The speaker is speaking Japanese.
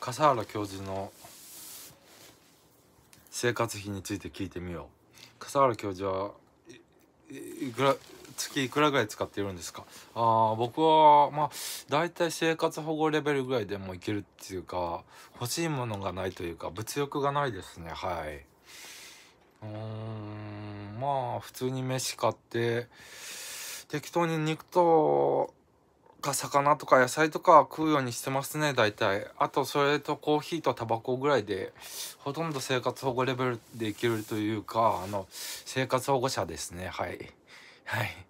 笠原教授の生活費について聞いてみよう笠原教授はいくら月いくらぐらい使っているんですかあ僕はまあ大体生活保護レベルぐらいでもいけるっていうか欲しいものがないというか物欲がないですねはいうんまあ普通に飯買って適当に肉とか魚とか野菜とか食うようにしてますね大体あとそれとコーヒーとタバコぐらいでほとんど生活保護レベルでいけるというかあの生活保護者ですねはいはい